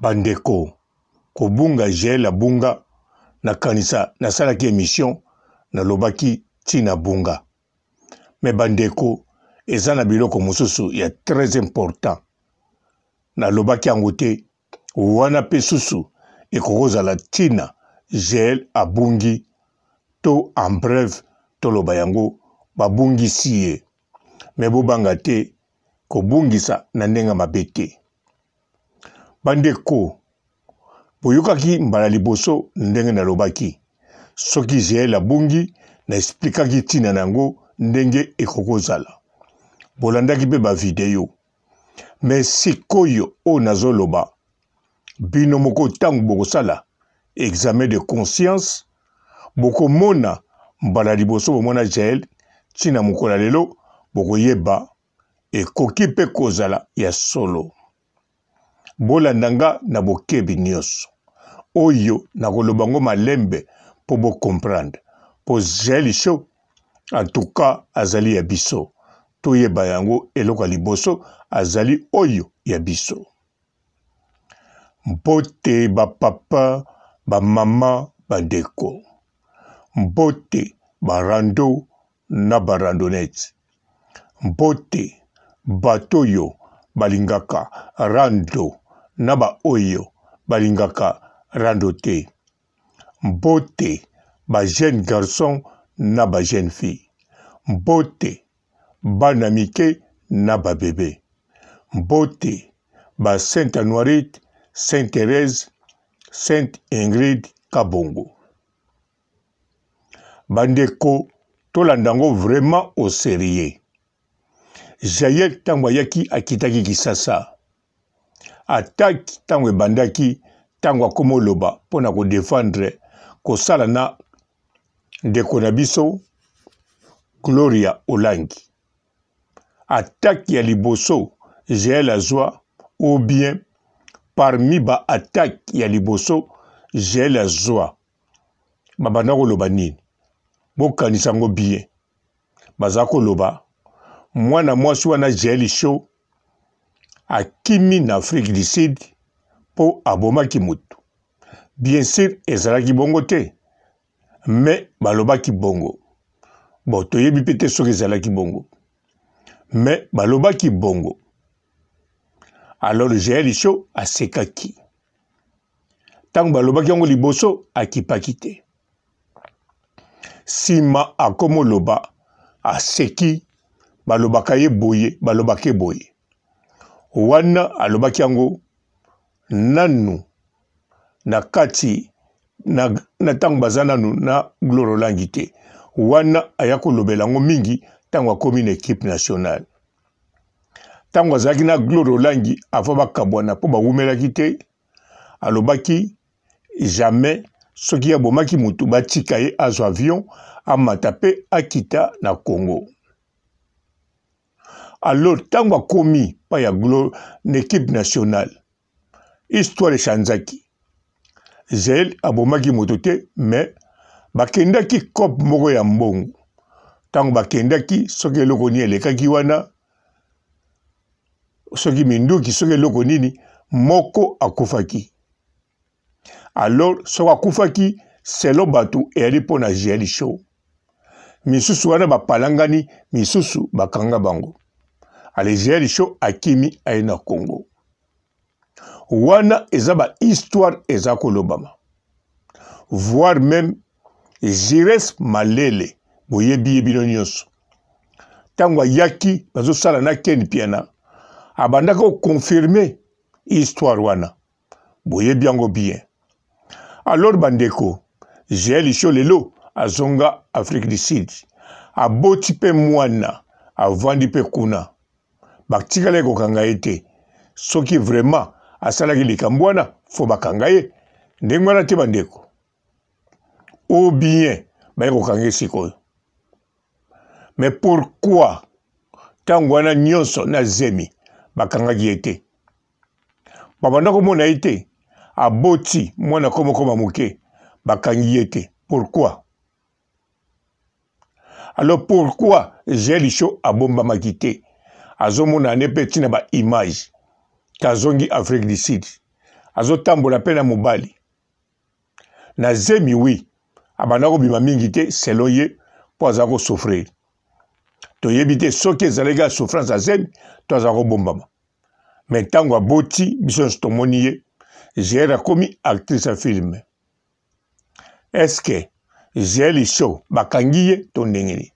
bandeko kobunga jela bunga na kanisa nasalaki emission nalobaki ntina bunga me bandeko eza na biloko mosusu ya très important nalobaki yango te wana mpe susu ekokozala ntina gel abungi to en breve toloba yango babungisi ye me bobanga te kobungisa na ndenge mabe te bandeko boyokaki mbala liboso ndenge nalobaki soki israele abungi naesplikaki ntina na yango ndenge ekoki kozala bolandaki mpe bavideo me sikoyo oyo nazoloba bino moko ntango bokosala examen de conscience bokomona mbala liboso bomona jael ntina mokolo ya lelo bokoyeba ekoki mpe kozala ya solo bolanda nga na bokebi nyonso oyo nakoloba ngo malembe mpo bokomprendre mpo zea lisho antuka azali ya biso toyeba yango eloko ya liboso azali oyo ya biso mbote bapapa bamama bandeko mbote barando na barandonete mbote bato oyo balingaka rando na baoyo balingaka rando te mbote bajeune garson na bajeune fille mbote bana mike na babebe mbote ba sainte anoirite sainte therese sainte ingrid kabongo bandeko tolanda yango vraiment au sérieux jayer ntango ayaki akitaki kisasa ataki ntango ebandaki ntango akoma oloba mpo na kodefendre kosala na ndeko na biso gloria olangi ataki ya liboso jael azwa ou bien parmi baatake ya liboso jael azwa babanda koloba nini bokanisa yango bien baza koloba mwana mwasi wana jael sho akimi na afrique du sud mpo abomaki motu bien sur ezalaki bongo te me balobaki bongo bo toyebi mpe te soki ezalaki bongo me balobaki bongo alors géa lisho asekaki ntango balobaki yango liboso akipaki te nsima akomoloba aseki balobaka ye boye balobaka ye boye wannan alobaki nanu na kati na, na ntango baza nanu na gloro langi te wana aya kolobela yango mingi ntango akómi na équipe nationale ntango azalaki na gloro langi avant bakabwana mpo bawumelaki te alobaki jamais soki abomaki motu batika ye azwa avion amata mpe akita na congo alors ntango akómi pa ya na équipe nationale histoire esanzaki zael abomaki moto te mais bakendaki cope moko ya mbongo ntango bakendaki soki eloko nini elekaki wana soki minduki soki eloko nini moko akufaki alors soki akufaki selo bato eyali mpo na jeli show misusu wana bapalangani misusu bakanga bango algérie akimi aye na congo wana eza bahistware eza kolobama voire meme jires malele boyebi ye bino nyonso ntango ayaki bazosala na ken piana abandaki kokonfirme histoire wana boyebi yango bien alors bandeko gl sho lelo azonga afrique du sud aboti mpe mwana avandi mpe kuna batikala kokanga ye te soki vraiment asalaki likambo wana fo bakanga ye ndenge wana te bandeko ou bien baye kokanga ye sikoyo me pourkui ntango wana nyonso na zemi bakangaki ye te babanda komona ye te aboti mwana komokoma moke bakangi ye te pourkui alors pourkui jelisho abombamaki te azomona ne mpe ntina baimage te azongi afrique du sud azotambola mpe na mobali na zemi wi abanda kobima mingi te selo ye mpo aza kosouffrir toyebi te soki ezalaki ya souffrance azemi to aza kobombama me ntango aboti biso nyonso tomoni ye jael akomi actrice ya filme eske jael show bakangi ye to ndenge nini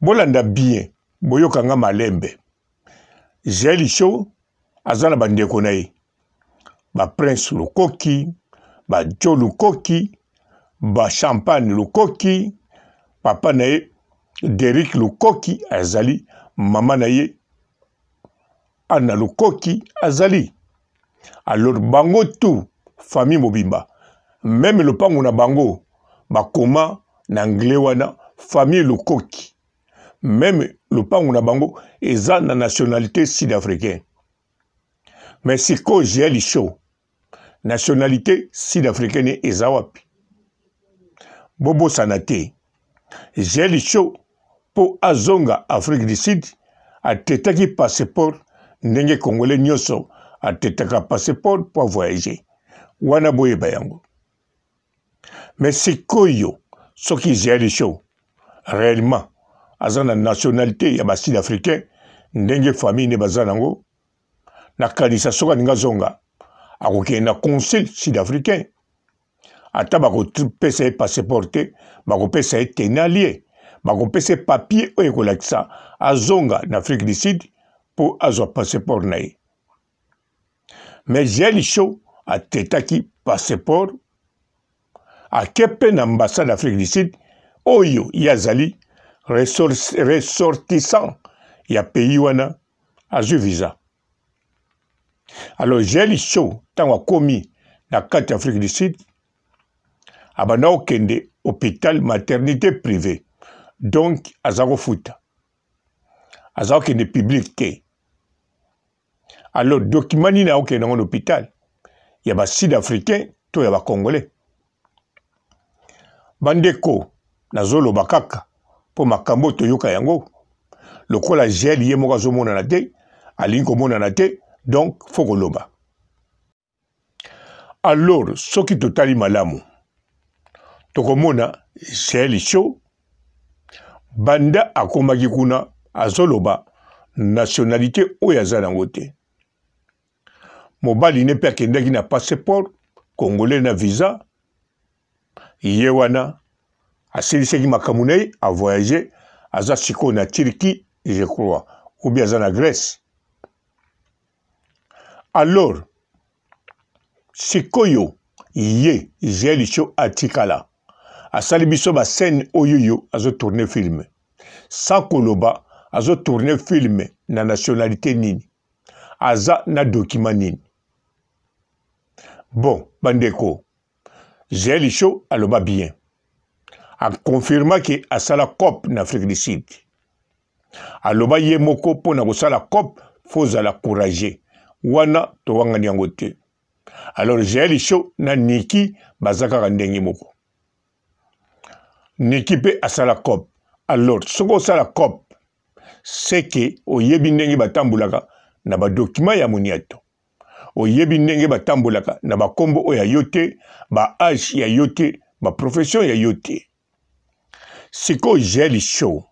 bolanda bien boyoka nga malembe jael show aza na bandeko na ye baprince lukoki bajo lukoki bachampagne lukoki papa na ye derik lukoki azali mama na ye ana lukoki azali alors bango tu famille mobimba meme lopango na bango bakoma na anglais wana famille lukoki meme lopango na bango eza na nationalité sud-africain me sikoyo jia lisho nationalité sud-africaine eza wapi bobosana te jia lisho mpo azonga afrique du sud atetaki passeport ndenge congolais nyonso atetaka passeport mpo avoyage wana boyeba yango me sikoyo soki jia lisho réellement aza na nationalité ya basud africain ndenge famille nde baza nango nakanisa soki alingi azonga akokende na conseil sud africain ata bakopesa ye passeport te bakopesa ye tenalie bakopesa ye papier oyo ekolakisa azonga na afrique du sud mpo azwa passeport na ye mais jel show atetaki passeport ake mpe na ambassade afrique du sud oyo ye azali ressortissant ya pays wana azwi visa alors jean liso ntango akómi na kati ya afrique du sud abanda ah kokende hôpital maternité privé donc aza kofuta aza kokende publike te alors document nini akokende yango na hôpital ya basud africain to ya bacongolais bandeko nazoloba kaka mpo makambo oyo toyoka yango lokola gel ye moko azomonana te alingi komonana te donk fo koloba alors soki totali malamu tokomona gel sho banda akomaki kuna azoloba nationalité oyo aza nango te mobali ne mpe akendaki na passeport congolais na visa ye wana aselisaki makambo na ye avoyage aza sikoyo na turki je crois ou bien aza na grèce alors sikoyo ye jael sho atikala asali biso bascene oyoyo azotourne filme sans koloba azotourne filme na nationalité nini aza na dokima nini bon bandeko jael sho aloba bien akonfirma ke asala cop na afrique du sud aloba ye moko mpona kosala cop fo ozala courage wana towangani yango te alors jael sho na niki baza kaka ndenge moko niki mpe asala cop alors soki osala cop seke oyebi ndenge batambolaka na badokima ya moniato oyebi ndenge batambolaka na bakombo oyo ya yo te baage ya yo te baprofession ya yo te sikoyo joel show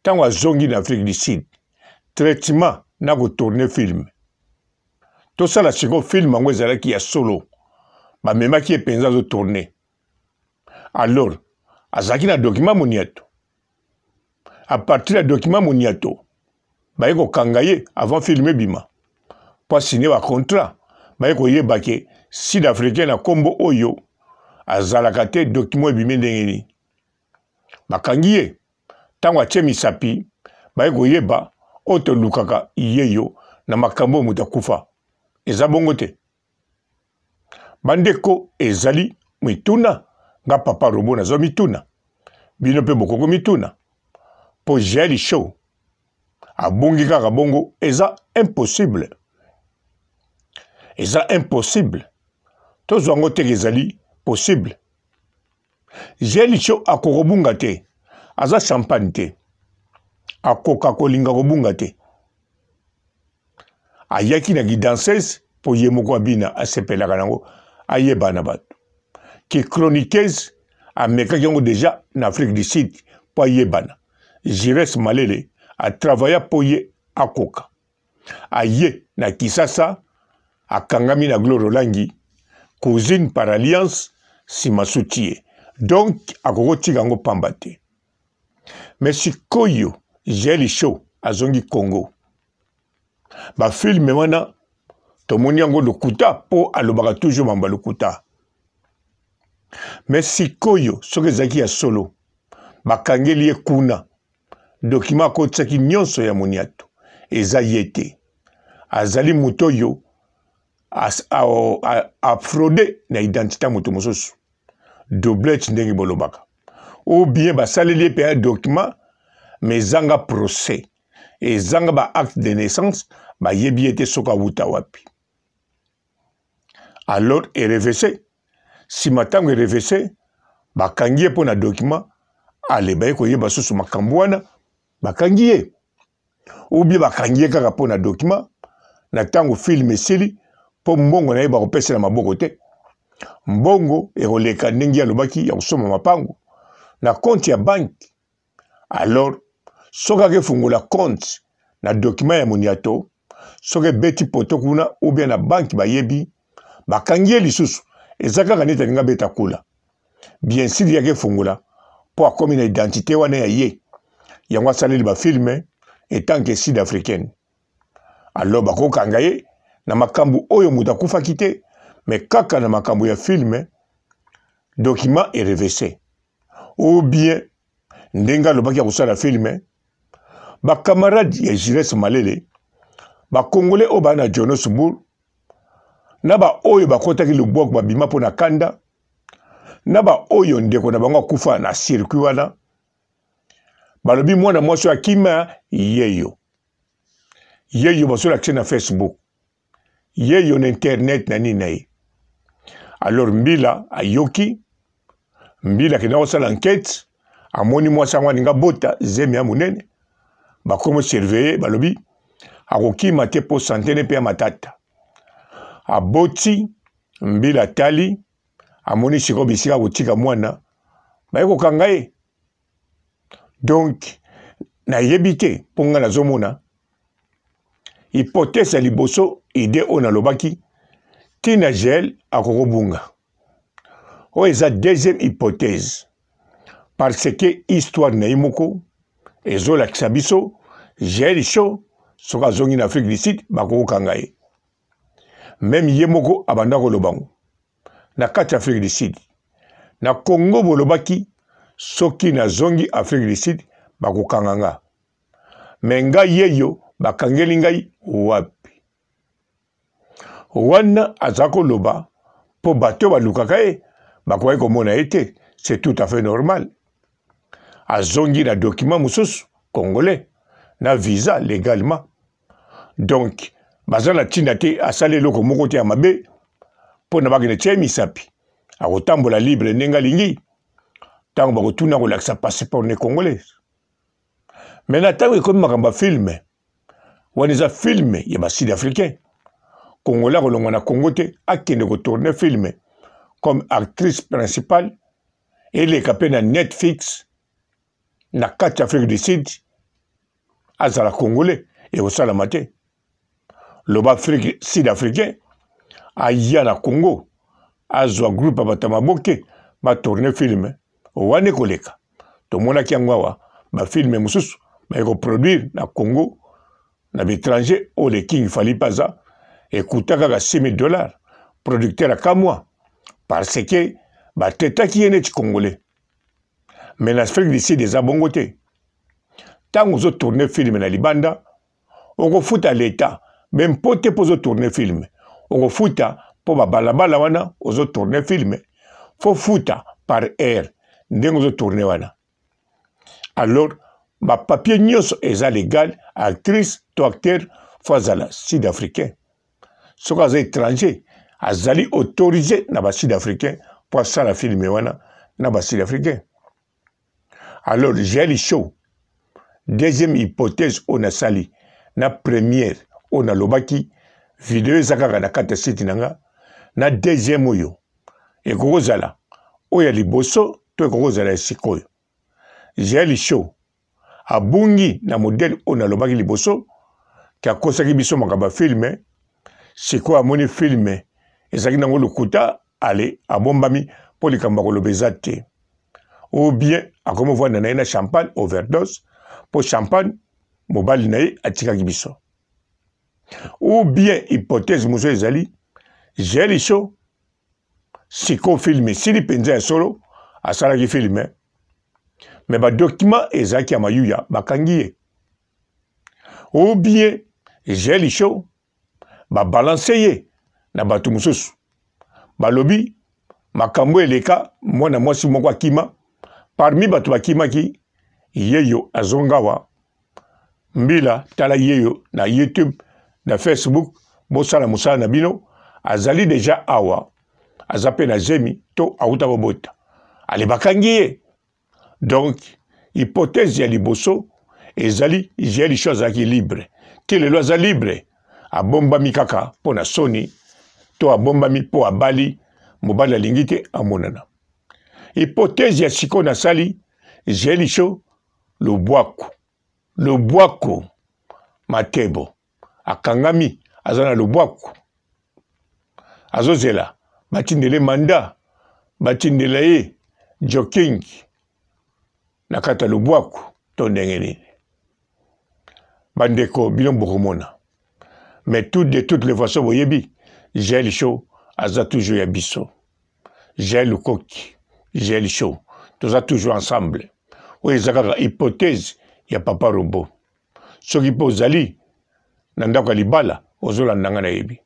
ntango azongi na afrique du sud traitement na kotourne filme tosala sikoyo filme yango ezalaki ya solo bamemaki ye mpenza azotourne alors azalaki na document moniato apartir ya document moniato baye kokanga ye avant filme ebima mpo asine bacontrat baye koyeba ke sud africain na nkombo oyo azalaka te document ebimi ndenge nini bakangi ye ntango atie misapi baye koyeba oyo tolukaka yeyo na makambo oyo moto akufa eza bongo te bandeko ezali mituna nga papa robo nazwa mituna bino mpe bokoko mituna mpo jeli show abongi kaka bongo eza impossible eza impossible tozwa yango teke ezali possible zelicho akokobunga te aza champagne te akoka kolinga kobunga te ayaki na guidansese mpo ye moko abina asepelaka nango ayeba na bato ke chroniqueuse amekaki yango deja na afrique du sud mpo ayebana jires malele atravaya mpo ye akoka aye na kisasa akangami na glore olangi cousine par alliance nsima suti ye donc akokotika yango pamba te me sikoyo jeli sho azongi congo bafilme wana tomoni yango lokuta mpo alobaka toujours mamba lokuta me sikoyo soki ezalaki ya solo bakangeli ye kuna dokima akotisaki nyonso ya moniato eza ye te azali moto oyo afrode na identité ya moto mosusu doublet ndenge bolobaka ou bien basaleli ye mpenza document me ezanga procès ezanga baacte de naissance bayebi ye te soki awuta wapi alors erevese nsima ntango erevese bakangi ye mpo na document aleba ye koyeba susu makambo wana bakangi ye ou bien bakangi ye kaka mpo na document na ntango filme esili mpo mbongo na ye bakopesela maboko te mbongo ekoleka ndenge alobaki ya kosoma mapango na konte ya banke alors soki akefungola konte na dokima ya moniato soki ebeti poto kuna ubia na banke bayebi bakangi ye lisusu eza kaka neti alingi abeta kula bien sili akefungola mpo akómi na identité wana ya ye yango asaleli bafilme etanke sud africaine alors bakokanga ye na makambo oyo moto akufaki te me kaka na makambo ya filme document e revese ou bien ndenge alobaki ya kosala filme bakamarade ya jules malele bakongole oyo baa na jonos mbur na baoyo bakɔtaki lubwak babima mpo na kanda na baoyo ndeko na bango akufa na circuit wana balobi mwana mwasi oyo akima yeyo yeyo bazolakisa na facebook yeyo na internet na nini na ye alors mbila ayoki mbila akenda kosala nkete amoni mwasi yango alinga bota zemi ya monene bakomi surveye balobi akokima te mpo sante ne mpe ya matata aboti mbila atali amoni sikoyo bisika kotika mwana baye kokanga ye donk nayebi te mpo ngai nazomona hipotese ya liboso ide oyo nalobaki ntina gel akokobunga oyo eza deuxième hypothèse parce que histoire na ye moko ezolakisa biso gel sho soki azongi na afrique du sud bakokokanga ye meme ye moko abanda kolobango na kati ya afrique du sud na congo bolobaki soki nazongi afrique du sud bakokanga nga me ngai yeyo bakangeli ngai wapi wana aza koloba mpo bato oyo balukaka ye bakoki komona ye te c'est tout à fait normal azongi na document mosusu congolais na visa légalement donc baza na ntina te asala eloko moko te ya mabe mpo na bakende tia ye misapi akotambola libre ndenge alingi ntango bakotuna kolakisa passeport ne congolaise me na ntango ekomi makambo ya filme wana eza filme ya basud africain kongola akolongwa na kongo te akende kotourne filme comme actrice principale eleka mpe na netflix na kati afrique du sud azala congolais ekosalama te loba sud africain aya na congo azwa groupe ya bato ya maboke batourne filme owani ekoleka tomonaki yango awa bafilme mosusu baye koproduire na congo na betranger oyo oh, le king fali mpe aza ekutaka ka 6000 dollars producteur akamwa parce que batetaki ye neti congolais me na afrique du sud eza bongo te ntango ozotourne filme na libanda okofuta leta me mpo te mpo ozotourne filme okofuta mpo babalabala wana ozotourne filme fo futa par air ndenge ozotourne wana alors bapapier nyonso eza legal actrice to acteur fo azala sud africain soki aza étranger azali autorise na basud africain mpo asala filme wana na basud africain alors jeli show deuxième hypothèse oyo nasali na première oyo nalobaki video eza kaka na kati ya site na nga na deuxième oyo ekoki kozala oyo ya liboso to ekoki kozala ya sikoyo jeli show abungi na modele oyo nalobaki liboso ke akosaki biso makambo ya filme sikoyo amoni filme ezalaki nango lokuta ale abombami mpo likambo akoloba eza te ou bien akomi ovanda na ye na champagne overdose mpo champagne mobali na ye atikaki biso ou bien hypothèse mosusu ezali jeliso siko filme sili mpenza ya solo asalaki filme me badokima ezalaki ya mayuya bakangi ye ou bien jeliso babalanse ye na bato mosusu balobi makambo eleka mwana mwasi moko akima parmi bato bakimaki yeyo azongawa mbila tala yeyo na youtube na facebook bosala mosala na bino azali deja awa aza mpe na zemi to awuta bobota ale bakangi ye donk hypothèse ya liboso ezali jelisho azalaki libre ti lelo aza libre abombami kaka mpo na soni to abombami mpo abali mobali alingi te amonana hipotese ya sikoyo nasali zelisho lobwaku lobwaku matebo akangami aza na lobwaku azozela batindele manda batindela ye joking na kati ya lobwaku to ndenge nini bandeko bino bokomona me toutes de toutes les façons boyebi gel show aza toujours ya biso gel koki gel show toza toujours ensemble oyo eza kaka hypothèse ya papa robo soki mpe ozali na ndako ya libala ozolanda nga nayebi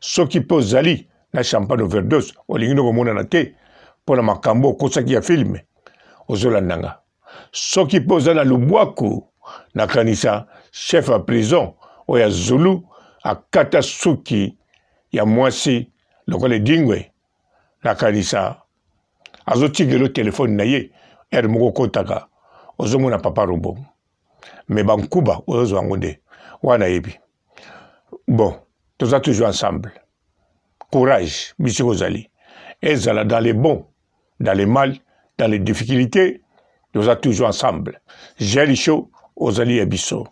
soki mpe ozali na champagne overdose olingi no komonana te mpo na makambo okosaki ya filme ozolanda nga soki mpe oza na lubwaku nakanisa chef ya prison oyo ya zulu akata suki ya mwasi lokola edingwe na kanisa azotikela telefone na ye ere moko okotaka ozomona papa rombo me bankuba ozozwa yango nde wana yebi bon toza toujours ensemble courage bisika ozali ezala dans le bon dans le mal dans les difficultés toza toujours ensemble jeri show ozali ya biso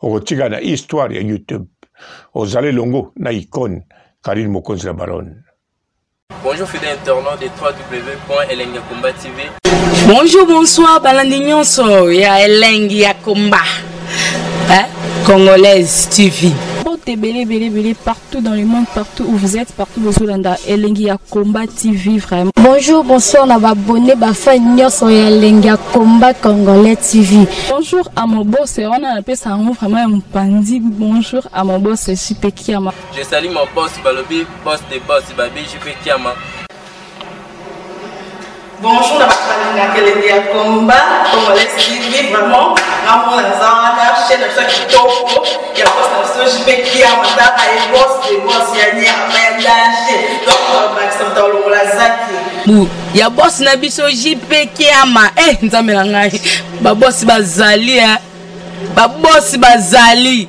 okotika na histoire ya youtube ozali elongo na icone karine mokonzi ya balone bonjour fidèle internaute de 3w elenge komba tv bonjour bonsoir balandi nyonso ya elenge ya komba eh? congolaise tv ebele ebele ebele partout dans le monde partout où vous êtes partout bozolanda elengi ya combat tv vraiment bonjour bonsoir na babone bafan nyonso ya elengi ya combat congolais tv bonjour à mobose wana napesa yango vraiment ya mopandi bonjour à mobose jipe kiama je sali mon bos balobi bos de bos babi jipe kiama bonjour na bakalingaka elengi ya combat on me laisse livrer vraiment ngamona naza wana chaîne na biso ya kitoko ya bose na biso jipekia matata ebose debose ya nyama ya danger donc bakisa moto alongola zaki ya bosi na biso jipekiama e eh, nzambe na ngai babosi bazali babosi bazali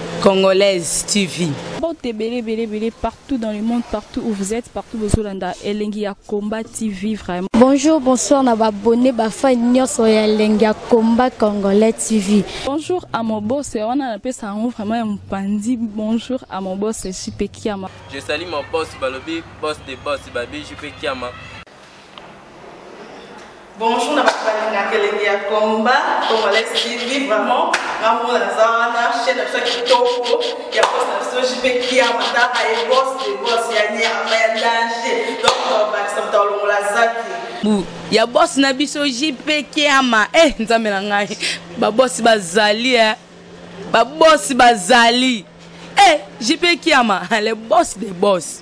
Congolaise TV. partout dans le monde, partout où vous êtes, partout où vous êtes, Elengi Combat TV vraiment. Bonjour, bonsoir, na abonné bafa nyonso ya Elengi Combat Congolais TV. Bonjour à mon boss, on a appelé ça vraiment un pandi. Bonjour à mon boss, JP Kiama. Je salue mon boss Balobi, boss de boss Babi JP Kiama. bonjour na bato balingaka elenge ya komba congolais tv vraiment ngamona naza wana chaine na biso ya kitoko ya bos na biso jipe kia mataka ye bos de bos ya nyama ya danger donc bakisa moto alongola zaki ya bosi na biso jipe kiama e eh, nzambe na ngai babosi bazali e eh. babosi bazali e eh, jipe kiama le boss de boss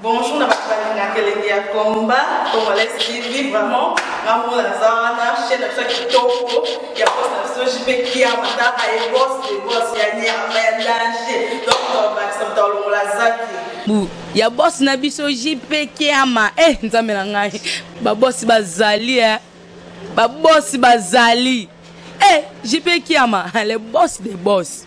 bonjour na bato balinga kelenge ya komba congolais tv vraiment ngambo naza wana chaine na biso kitoko ya bos na biso jipe kia mataka ye bos de bos ya nyama ya danger donc tobakisa moto alongola zaki ya bosi na biso jipe kiama e eh, nzambe na ngai babosi bazali e babosi bazali e eh, eh jipe kiama le boss de boss